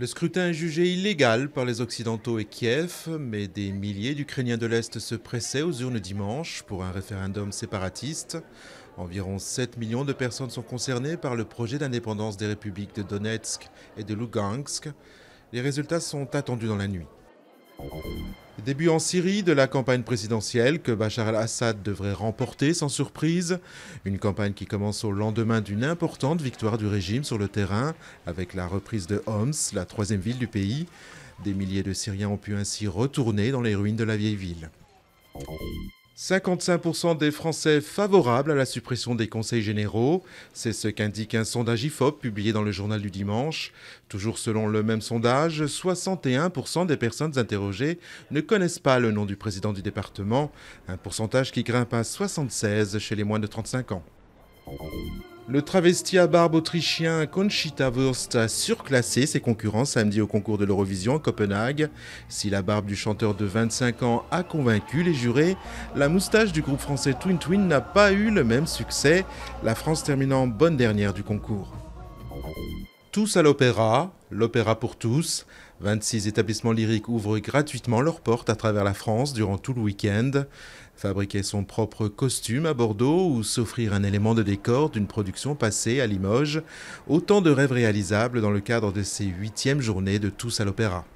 Le scrutin est jugé illégal par les Occidentaux et Kiev, mais des milliers d'Ukrainiens de l'Est se pressaient aux urnes dimanche pour un référendum séparatiste. Environ 7 millions de personnes sont concernées par le projet d'indépendance des républiques de Donetsk et de Lugansk. Les résultats sont attendus dans la nuit. Début en Syrie de la campagne présidentielle que Bachar al-Assad devrait remporter sans surprise. Une campagne qui commence au lendemain d'une importante victoire du régime sur le terrain, avec la reprise de Homs, la troisième ville du pays. Des milliers de Syriens ont pu ainsi retourner dans les ruines de la vieille ville. 55% des Français favorables à la suppression des conseils généraux, c'est ce qu'indique un sondage IFOP publié dans le journal du dimanche. Toujours selon le même sondage, 61% des personnes interrogées ne connaissent pas le nom du président du département, un pourcentage qui grimpe à 76 chez les moins de 35 ans. Le travesti à barbe autrichien Conchita Wurst a surclassé ses concurrents samedi au concours de l'Eurovision à Copenhague. Si la barbe du chanteur de 25 ans a convaincu les jurés, la moustache du groupe français Twin Twin n'a pas eu le même succès, la France terminant bonne dernière du concours. Tous à l'opéra, L'Opéra pour tous. 26 établissements lyriques ouvrent gratuitement leurs portes à travers la France durant tout le week-end. Fabriquer son propre costume à Bordeaux ou s'offrir un élément de décor d'une production passée à Limoges. Autant de rêves réalisables dans le cadre de ces huitièmes journées de Tous à l'Opéra.